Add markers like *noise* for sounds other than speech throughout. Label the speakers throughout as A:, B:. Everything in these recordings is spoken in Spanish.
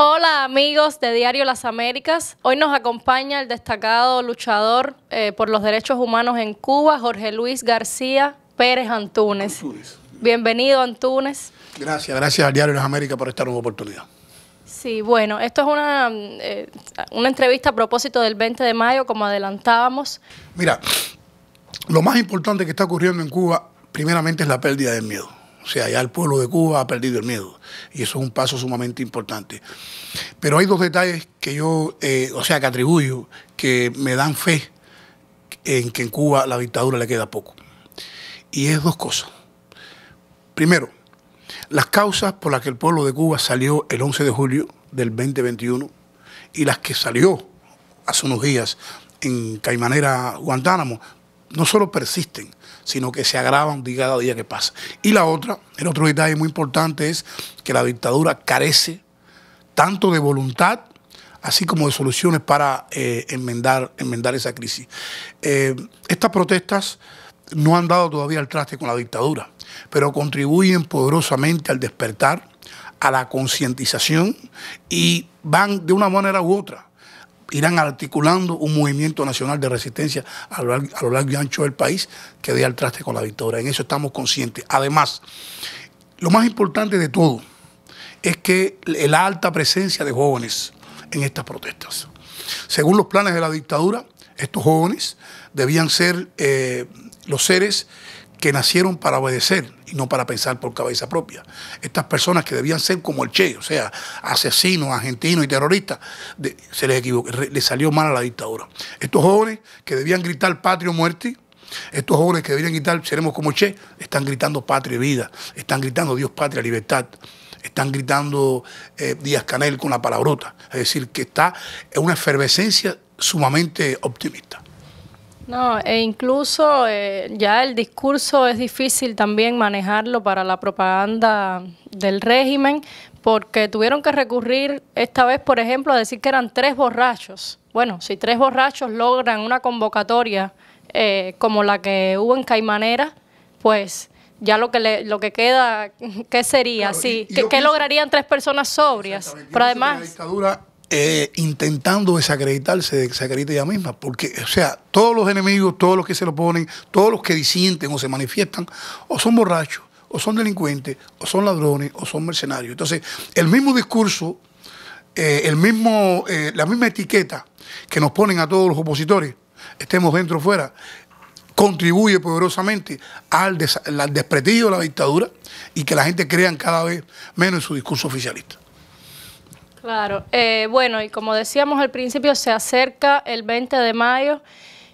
A: Hola amigos de Diario Las Américas. Hoy nos acompaña el destacado luchador eh, por los derechos humanos en Cuba, Jorge Luis García Pérez Antúnez. Bienvenido Antúnez.
B: Gracias, gracias al Diario Las Américas por esta nueva oportunidad.
A: Sí, bueno, esto es una, eh, una entrevista a propósito del 20 de mayo, como adelantábamos.
B: Mira, lo más importante que está ocurriendo en Cuba, primeramente, es la pérdida del miedo. O sea, ya el pueblo de Cuba ha perdido el miedo. Y eso es un paso sumamente importante. Pero hay dos detalles que yo, eh, o sea, que atribuyo, que me dan fe en que en Cuba la dictadura le queda poco. Y es dos cosas. Primero, las causas por las que el pueblo de Cuba salió el 11 de julio del 2021 y las que salió hace unos días en Caimanera, Guantánamo, no solo persisten, sino que se agravan día cada día que pasa. Y la otra, el otro detalle muy importante es que la dictadura carece tanto de voluntad, así como de soluciones para eh, enmendar, enmendar esa crisis. Eh, estas protestas no han dado todavía el traste con la dictadura, pero contribuyen poderosamente al despertar, a la concientización y van de una manera u otra irán articulando un movimiento nacional de resistencia a lo, largo y ancho del país que dé al traste con la dictadura. En eso estamos conscientes. Además, lo más importante de todo es que la alta presencia de jóvenes en estas protestas. Según los planes de la dictadura, estos jóvenes debían ser eh, los seres que nacieron para obedecer y no para pensar por cabeza propia. Estas personas que debían ser como el Che, o sea, asesinos, argentinos y terroristas, se les equivocó, le salió mal a la dictadura. Estos jóvenes que debían gritar patria o muerte, estos jóvenes que debían gritar seremos como Che, están gritando patria y vida, están gritando Dios, patria, libertad están gritando eh, Díaz Canel con la palabrota. Es decir, que está en una efervescencia sumamente optimista.
A: No, e incluso eh, ya el discurso es difícil también manejarlo para la propaganda del régimen, porque tuvieron que recurrir esta vez, por ejemplo, a decir que eran tres borrachos. Bueno, si tres borrachos logran una convocatoria eh, como la que hubo en Caimanera, pues ya lo que le, lo que queda, *laughs* ¿qué sería? ¿Qué, lograrían tres personas sobrias? Pero además...
B: Eh, intentando desacreditarse, desacredita ella misma, porque, o sea, todos los enemigos, todos los que se lo ponen, todos los que disienten o se manifiestan, o son borrachos, o son delincuentes, o son ladrones, o son mercenarios. Entonces, el mismo discurso, eh, el mismo, eh, la misma etiqueta que nos ponen a todos los opositores, estemos dentro o fuera, contribuye poderosamente al, al desprestigio de la dictadura y que la gente crea cada vez menos en su discurso oficialista.
A: Claro, eh, bueno, y como decíamos al principio, se acerca el 20 de mayo.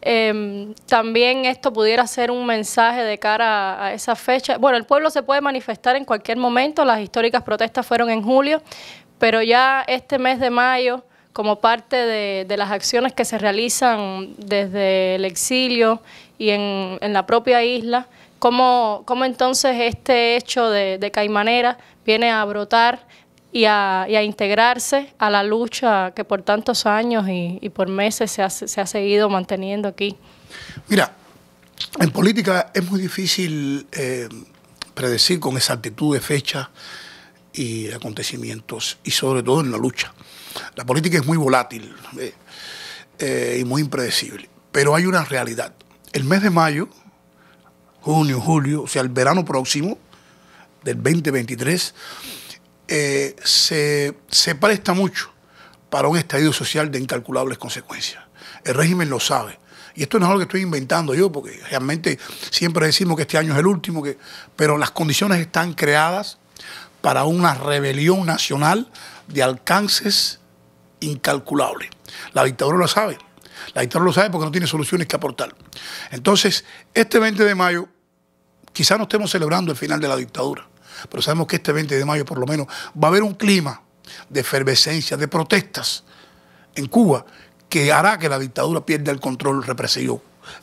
A: Em, también esto pudiera ser un mensaje de cara a, esa fecha. Bueno, el pueblo se puede manifestar en cualquier momento, las históricas protestas fueron en julio, pero ya este mes de mayo, como parte de, las acciones que se realizan desde el exilio y en, la propia isla, ¿cómo, ¿cómo, entonces este hecho de, de Caimanera viene a brotar? y a, integrarse a la lucha que por tantos años y, por meses se ha, seguido manteniendo aquí.
B: Mira, en política es muy difícil eh, predecir con exactitud de fechas y acontecimientos, y sobre todo en la lucha. La política es muy volátil eh, eh, y muy impredecible, pero hay una realidad. El mes de mayo, junio, julio, o sea, el verano próximo del 2023, eh, se, presta mucho para un estallido social de incalculables consecuencias. El régimen lo sabe. Y esto no es algo que estoy inventando yo, porque realmente siempre decimos que este año es el último, que, pero las condiciones están creadas para una rebelión nacional de alcances incalculables. La dictadura lo sabe. La dictadura lo sabe porque no tiene soluciones que aportar. Entonces, este 20 de mayo, quizás no estemos celebrando el final de la dictadura, pero sabemos que este 20 de mayo por lo menos va a haber un clima de efervescencia, de protestas en Cuba que hará que la dictadura pierda el control represivo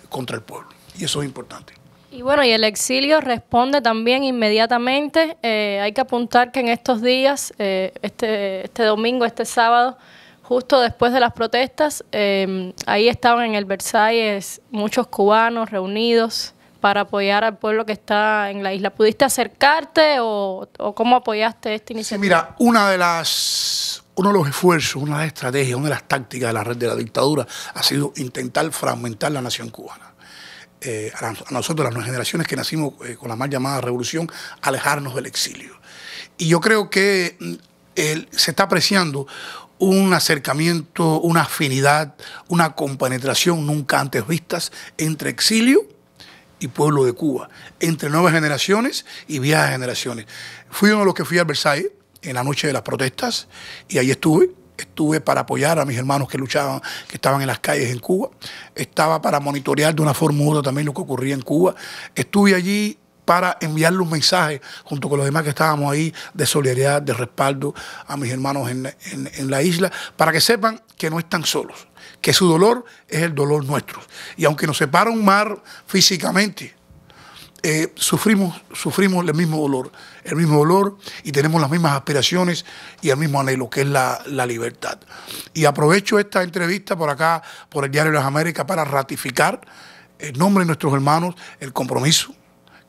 B: contra el pueblo. Y eso es importante.
A: Y bueno, y el exilio responde también inmediatamente. Eh, hay que apuntar que en estos días, eh, este, este, domingo, este sábado, justo después de las protestas, eh, ahí estaban en el Versalles muchos cubanos reunidos para apoyar al pueblo que está en la isla. ¿Pudiste acercarte o, cómo apoyaste esta iniciativa? mira,
B: una de las, uno de los esfuerzos, una de las estrategias, una de las tácticas de la red de la dictadura ha sido intentar fragmentar la nación cubana. Eh, a, nosotros, las las generaciones que nacimos eh, con la mal llamada revolución, alejarnos del exilio. Y yo creo que mm, se está apreciando un acercamiento, una afinidad, una compenetración nunca antes vistas entre exilio y pueblo de Cuba, entre nuevas generaciones y viejas generaciones. Fui uno de los que fui al Versailles en la noche de las protestas y ahí estuve. Estuve para apoyar a mis hermanos que luchaban, que estaban en las calles en Cuba. Estaba para monitorear de una forma u otra también lo que ocurría en Cuba. Estuve allí para enviarle un mensaje junto con los demás que estábamos ahí de solidaridad, de respaldo a mis hermanos en, la isla, para que sepan que no están solos, que su dolor es el dolor nuestro. Y aunque nos separa un mar físicamente, eh, sufrimos, sufrimos el mismo dolor, el mismo dolor y tenemos las mismas aspiraciones y el mismo anhelo, que es la, la libertad. Y aprovecho esta entrevista por acá, por el Diario de las Américas, para ratificar en nombre de nuestros hermanos el compromiso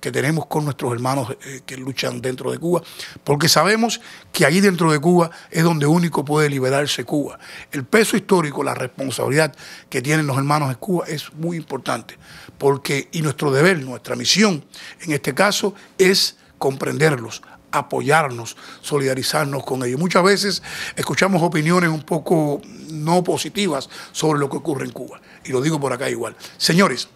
B: que tenemos con nuestros hermanos eh, que luchan dentro de Cuba, porque sabemos que ahí dentro de Cuba es donde único puede liberarse Cuba. El peso histórico, la responsabilidad que tienen los hermanos de Cuba es muy importante, porque y nuestro deber, nuestra misión en este caso es comprenderlos, apoyarnos, solidarizarnos con ellos. Muchas veces escuchamos opiniones un poco no positivas sobre lo que ocurre en Cuba. Y lo digo por acá igual. Señores,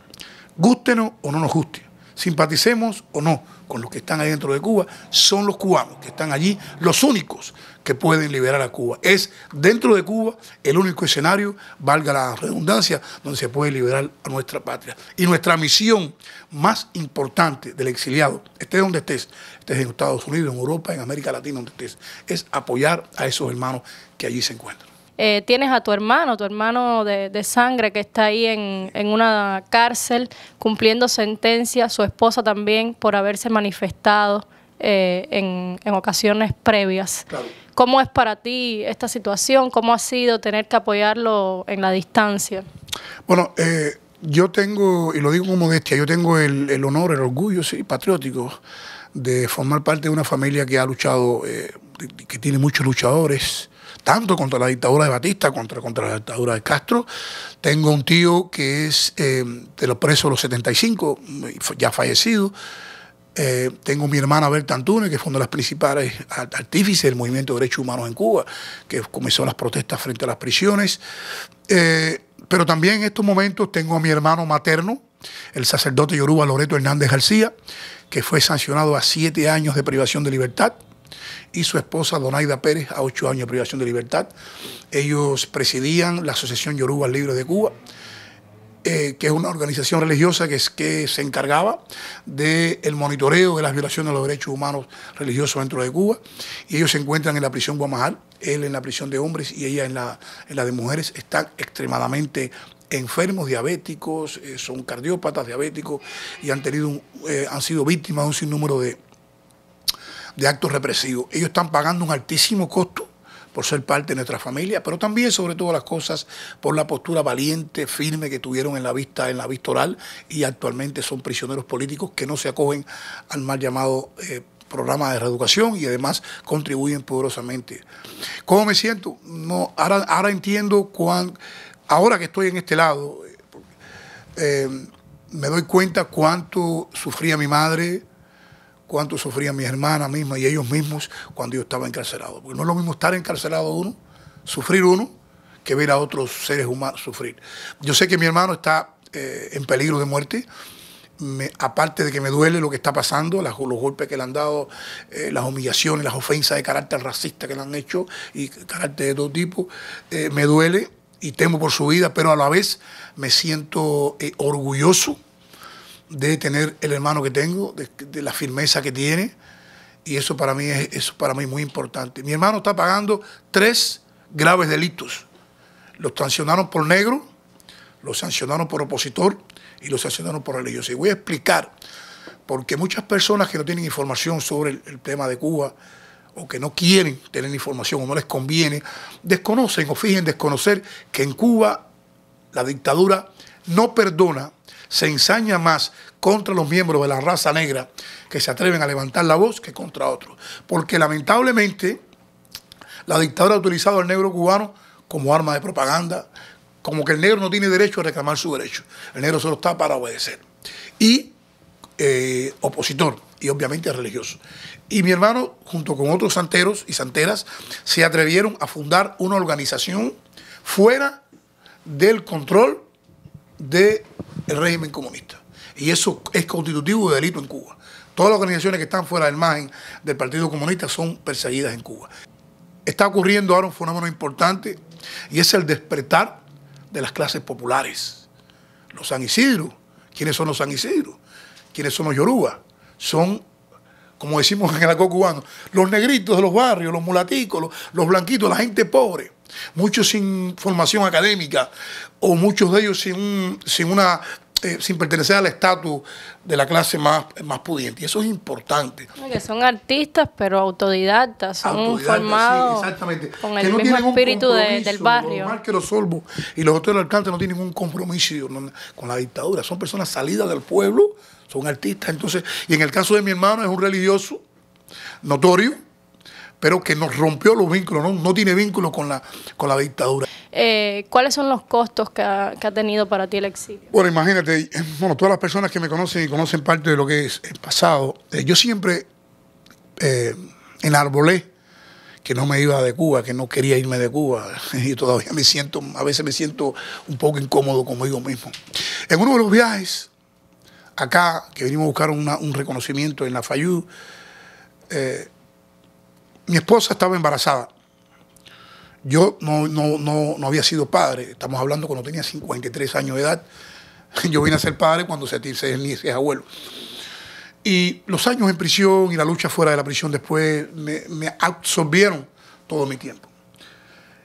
B: gústenos o no nos guste, simpaticemos o no con los que están ahí dentro de Cuba, son los cubanos que están allí los únicos que pueden liberar a Cuba. Es dentro de Cuba el único escenario, valga la redundancia, donde se puede liberar a nuestra patria. Y nuestra misión más importante del exiliado, estés donde estés, estés en Estados Unidos, en Europa, en América Latina, donde estés, es apoyar a esos hermanos que allí se encuentran.
A: Eh, tienes a tu hermano, tu hermano de, sangre que está ahí en, una cárcel cumpliendo sentencia, su esposa también por haberse manifestado eh, en, ocasiones previas. ¿Cómo es para ti esta situación? ¿Cómo ha sido tener que apoyarlo en la distancia?
B: Bueno, eh, yo tengo, y lo digo con modestia, yo tengo el, honor, el orgullo, sí, patriótico, de formar parte de una familia que ha luchado, que tiene muchos luchadores, tanto contra la dictadura de Batista, contra, contra la dictadura de Castro. Tengo un tío que es eh, de los presos de los 75, ya fallecido. Eh, tengo mi hermana Berta Antunes, que fue una de las principales artífices del movimiento de derechos humanos en Cuba, que comenzó las protestas frente a las prisiones. Eh, pero también en estos momentos tengo a mi hermano materno, el sacerdote Yoruba Loreto Hernández García, que fue sancionado a siete años de privación de libertad y su esposa Donaida Pérez a ocho años de privación de libertad. Ellos presidían la Asociación Yoruba Libre de Cuba, eh, que es una organización religiosa que, es, que se encargaba del monitoreo de las violaciones de los derechos humanos religiosos dentro de Cuba. Y ellos se encuentran en la prisión Guamajal, él en la prisión de hombres y ella en la, de mujeres. Están extremadamente enfermos diabéticos, eh, son cardiópatas diabéticos y han, tenido, eh, han sido víctimas de un sinnúmero de, de actos represivos. Ellos están pagando un altísimo costo por ser parte de nuestra familia, pero también, sobre todo las cosas, por la postura valiente, firme que tuvieron en la vista, en la vista oral, y actualmente son prisioneros políticos que no se acogen al mal llamado eh, programa de reeducación y además contribuyen poderosamente. ¿Cómo me siento? No, ahora, entiendo cuán, ahora que estoy en este lado, eh, me doy cuenta cuánto sufría mi madre cuánto sufrían mis hermanas misma y ellos mismos cuando yo estaba encarcelado. Porque no es lo mismo estar encarcelado uno, sufrir uno, que ver a otros seres humanos sufrir. Yo sé que mi hermano está eh, en peligro de muerte. aparte de que me duele lo que está pasando, los golpes que le han dado, eh, las humillaciones, las ofensas de carácter racista que le han hecho y carácter de todo tipo, eh, me duele y temo por su vida, pero a la vez me siento orgulloso de tener el hermano que tengo, de, la firmeza que tiene. Y eso para mí es para mí muy importante. Mi hermano está pagando tres graves delitos. Los sancionaron por negro, los sancionaron por opositor y los sancionaron por religioso. Y voy a explicar, porque muchas personas que no tienen información sobre el, el tema de Cuba o que no quieren tener información o no les conviene, desconocen o fijen desconocer que en Cuba la dictadura no perdona, se ensaña más contra los miembros de la raza negra que se atreven a levantar la voz que contra otros. Porque lamentablemente la dictadura ha utilizado al negro cubano como arma de propaganda, como que el negro no tiene derecho a reclamar su derecho. El negro solo está para obedecer. Y eh, opositor y obviamente religioso. Y mi hermano, junto con otros santeros y santeras, se atrevieron a fundar una organización fuera del control del régimen comunista. Y eso es constitutivo de delito en Cuba. Todas las organizaciones que están fuera del margen del Partido Comunista son perseguidas en Cuba. Está ocurriendo ahora un fenómeno importante y es el despertar de las clases populares. Los San Isidro. ¿Quiénes son los San Isidro? ¿Quiénes son los Yoruba? Son como decimos en el acó cubano, los negritos de los barrios, los mulaticos, los, blanquitos, la gente pobre muchos sin formación académica o muchos de ellos sin, sin una eh, sin pertenecer al estatus de la clase más, más pudiente. Y eso es importante.
A: Que son artistas, pero autodidactas, son formados
B: con el mismo espíritu del barrio. Los que los Solvo y los otros del no tienen ningún compromiso con la dictadura. Son personas salidas del pueblo, son artistas. Entonces, y en el caso de mi hermano es un religioso notorio, pero que nos rompió los vínculos, no, tiene vínculos con la, con la dictadura.
A: Eh, ¿Cuáles son los costos que ha, tenido para ti el exilio?
B: Bueno, imagínate, bueno, todas las personas que me conocen y conocen parte de lo que es el pasado, eh, yo siempre eh, enarbolé que no me iba de Cuba, que no quería irme de Cuba, *laughs* y todavía me siento, a veces me siento un poco incómodo como digo mismo. En uno de los viajes, acá, que venimos a buscar un reconocimiento en la Fayú, mi esposa estaba embarazada. Yo no, había sido padre. Estamos hablando cuando tenía 53 años de edad. *laughs* Yo vine a ser padre cuando se, se es abuelo. Y los años en prisión y la lucha fuera de la prisión después me, absorbieron todo mi tiempo.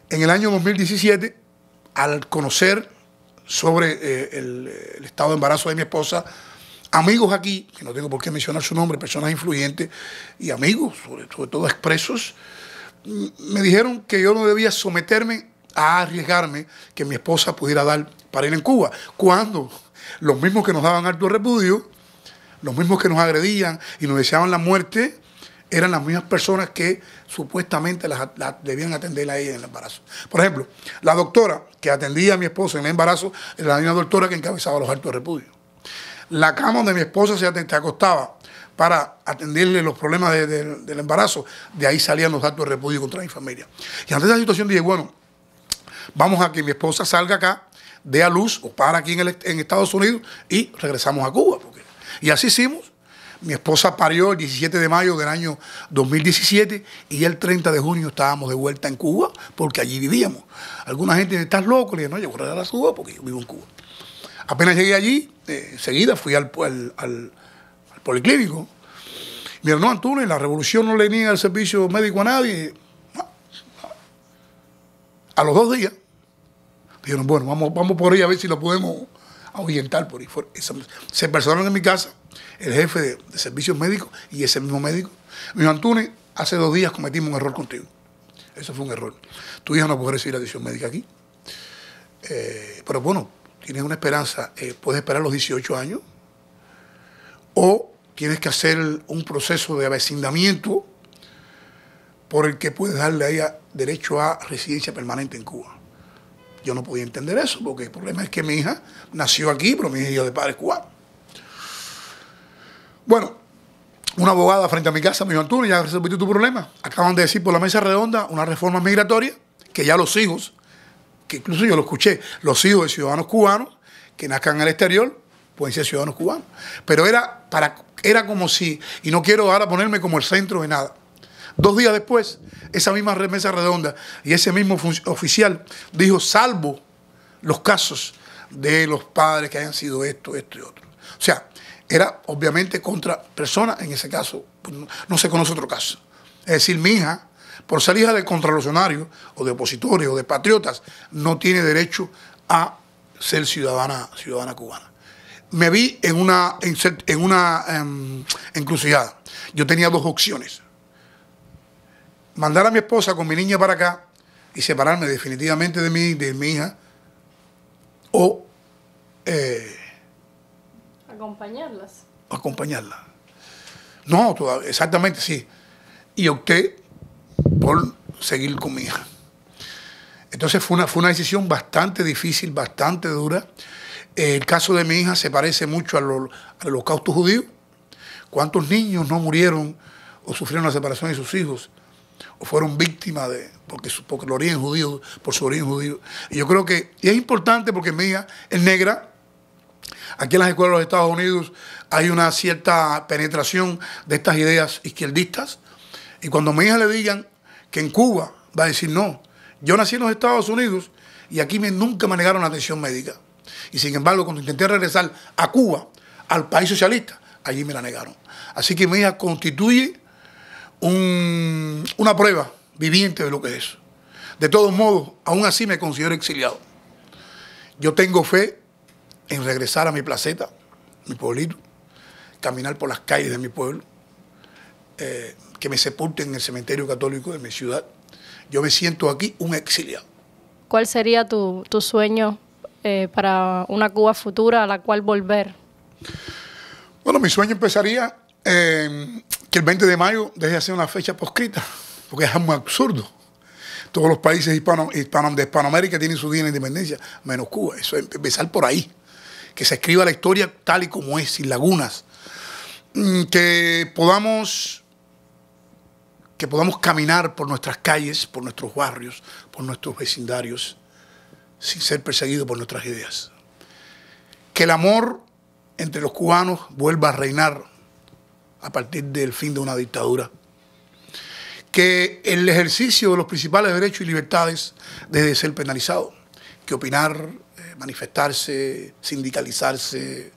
B: En el año 2017, al conocer sobre eh, el estado de embarazo de mi esposa, amigos aquí, que no tengo por qué mencionar su nombre, personas influyentes y amigos, sobre, todo expresos, mm, me dijeron que yo no debía someterme a arriesgarme que mi esposa pudiera dar para ir en Cuba. Cuando los mismos que nos daban alto repudio, los mismos que nos agredían y nos deseaban la muerte, eran las mismas personas que supuestamente las, debían atender a ella en el embarazo. Por ejemplo, la doctora que atendía a mi esposa en el embarazo era la misma doctora que encabezaba los altos repudios la cama donde mi esposa se acostaba para atenderle los problemas del embarazo, de ahí salían los actos de repudio contra mi familia. Y ante esa situación dije, bueno, vamos a que mi esposa salga acá, dé a luz o para aquí en, Estados Unidos y regresamos a Cuba. y así hicimos. Mi esposa parió el 17 de mayo del año 2017 y el 30 de junio estábamos de vuelta en Cuba porque allí vivíamos. Alguna gente dice, ¿estás loco? Le dije, no, yo voy a Cuba porque yo vivo en Cuba. Apenas llegué allí, eh, seguida fui al, al, policlínico. Mi hermano Antunes, la revolución no le niega el servicio médico a nadie. A los dos días, dijeron, bueno, vamos, vamos por ahí a ver si lo podemos ahuyentar por ahí. Se personaron en mi casa el jefe de, servicios médicos y ese mismo médico. Mi hermano Antunes, hace dos días cometimos un error contigo. Eso fue un error. Tu hija no puede recibir atención médica aquí. Eh, pero bueno, tienes una esperanza, eh, puedes esperar los 18 años, o tienes que hacer un proceso de avecindamiento por el que puedes darle a ella derecho a residencia permanente en Cuba. Yo no podía entender eso, porque el problema es que mi hija nació aquí, pero mi hija es de padre cubano. Bueno, una abogada frente a mi casa me dijo, Antonio, ya resolviste tu problema. Acaban de decir por la mesa redonda una reforma migratoria que ya los hijos que incluso yo lo escuché, los hijos de ciudadanos cubanos que nazcan al exterior pueden ser ciudadanos cubanos. Pero era, para, era como si, y no quiero ahora ponerme como el centro de nada. Dos días después, esa misma remesa redonda y ese mismo oficial dijo, salvo los casos de los padres que hayan sido esto, esto y otro. O sea, era obviamente contra personas, en ese caso, pues, no, no se conoce otro caso. Es decir, mi hija por ser hija de contralocionario, o de opositores o de patriotas, no tiene derecho a ser ciudadana, ciudadana cubana. Me vi en una, en, una em, encrucijada. Yo tenía dos opciones. Mandar a mi esposa con mi niña para acá y separarme definitivamente de mi, de mi hija o
A: Acompañarlas. Eh, acompañarlas.
B: Acompañarla. No, exactamente, sí. Y opté por seguir con mi hija. Entonces fue una, fue una decisión bastante difícil, bastante dura. El caso de mi hija se parece mucho al, holocausto judío. ¿Cuántos niños no murieron o sufrieron la separación de sus hijos? O fueron víctimas de, porque, su, origen judío, por su origen judío. Y yo creo que, y es importante porque mi hija es negra, Aquí en las escuelas de los Estados Unidos hay una cierta penetración de estas ideas izquierdistas. Y cuando a mi hija le digan, que en Cuba va a decir no. Yo nací en los Estados Unidos y aquí me, nunca me negaron atención médica. Y sin embargo, cuando intenté regresar a Cuba, al país socialista, allí me la negaron. Así que mi hija constituye una prueba viviente de lo que es. De todos modos, aún así me considero exiliado. Yo tengo fe en regresar a mi placeta, mi pueblito, caminar por las calles de mi pueblo, eh, que me sepulten en el cementerio católico de mi ciudad. Yo me siento aquí un exiliado.
A: ¿Cuál sería tu, sueño eh, para una Cuba futura a la cual volver?
B: Bueno, mi sueño empezaría eh, que el 20 de mayo deje de ser una fecha poscrita, porque es muy absurdo. Todos los países de Hispanoamérica tienen su día de independencia, menos Cuba. Eso es empezar por ahí. Que se escriba la historia tal y como es, sin lagunas. Mm, que podamos que podamos caminar por nuestras calles, por nuestros barrios, por nuestros vecindarios, sin ser perseguidos por nuestras ideas. Que el amor entre los cubanos vuelva a reinar a partir del fin de una dictadura. Que el ejercicio de los principales derechos y libertades deje de ser penalizado. Que opinar, eh, manifestarse, sindicalizarse,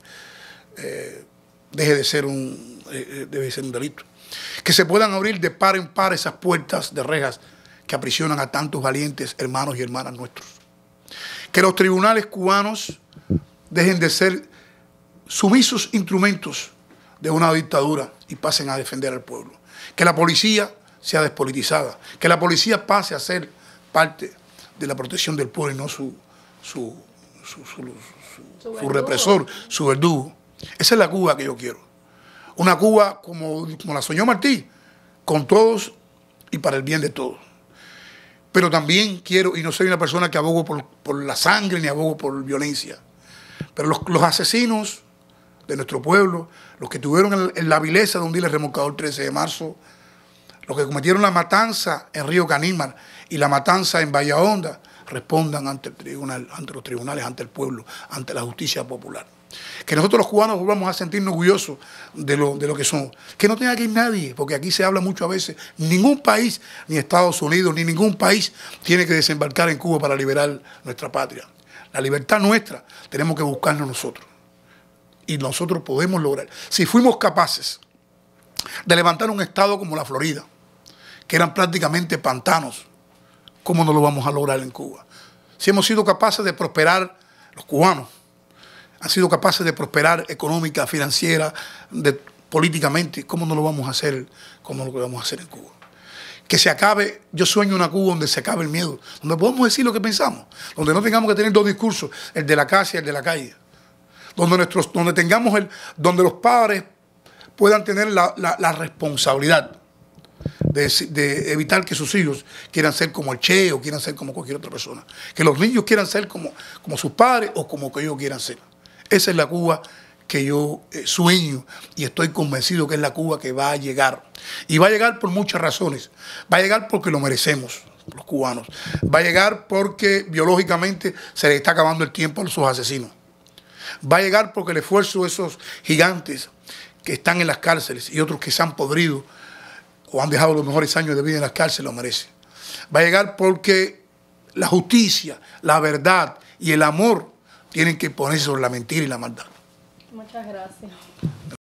B: eh, deje de ser un, eh, debe ser un delito. Que se puedan abrir de par en par esas puertas de rejas que aprisionan a tantos valientes hermanos y hermanas nuestros. Que los tribunales cubanos dejen de ser sumisos instrumentos de una dictadura y pasen a defender al pueblo. Que la policía sea despolitizada. Que la policía pase a ser parte de la protección del pueblo y no su, su, su, represor, su verdugo. Esa es la Cuba que yo quiero. Una Cuba como, la soñó Martí, con todos y para el bien de todos. Pero también quiero, y no soy una persona que abogo por, la sangre ni abogo por violencia, pero los, asesinos de nuestro pueblo, los que tuvieron en la vileza de hundir el remolcador 13 de marzo, los que cometieron la matanza en Río Canímar y la matanza en Bahía respondan ante el tribunal, ante los tribunales, ante el pueblo, ante la justicia popular. Que nosotros los cubanos volvamos a sentirnos orgullosos de lo, que somos. Que no tenga que ir nadie, porque aquí se habla mucho a veces, ningún país, ni Estados Unidos, ni ningún país tiene que desembarcar en Cuba para liberar nuestra patria. La libertad nuestra tenemos que buscarnos nosotros. Y nosotros podemos lograr. Si fuimos capaces de levantar un estado como la Florida, que eran prácticamente pantanos, ¿cómo no lo vamos a lograr en Cuba? Si hemos sido capaces de prosperar los cubanos, han sido capaces de prosperar económica, financiera, de, políticamente. ¿Cómo no lo vamos a hacer? ¿Cómo lo vamos a hacer en Cuba? Que se acabe, yo sueño una Cuba donde se acabe el miedo, donde podamos decir lo que pensamos, donde no tengamos que tener dos discursos, el de la casa y el de la calle, donde, nuestros, donde, tengamos el, donde los padres puedan tener la, responsabilidad de, evitar que sus hijos quieran ser como el Che o quieran ser como cualquier otra persona. Que los niños quieran ser como, como sus padres o como que ellos quieran ser. Esa es la Cuba que yo eh, sueño y estoy convencido que es la Cuba que va a llegar. Y va a llegar por muchas razones. Va a llegar porque lo merecemos los cubanos. Va a llegar porque biológicamente se le está acabando el tiempo a sus asesinos. Va a llegar porque el esfuerzo de esos gigantes que están en las cárceles y otros que se han podrido o han dejado los mejores años de vida en las cárceles lo merecen. Va a llegar porque la justicia, la verdad y el amor tienen que ponerse sobre la mentira y la maldad.
A: Muchas gracias.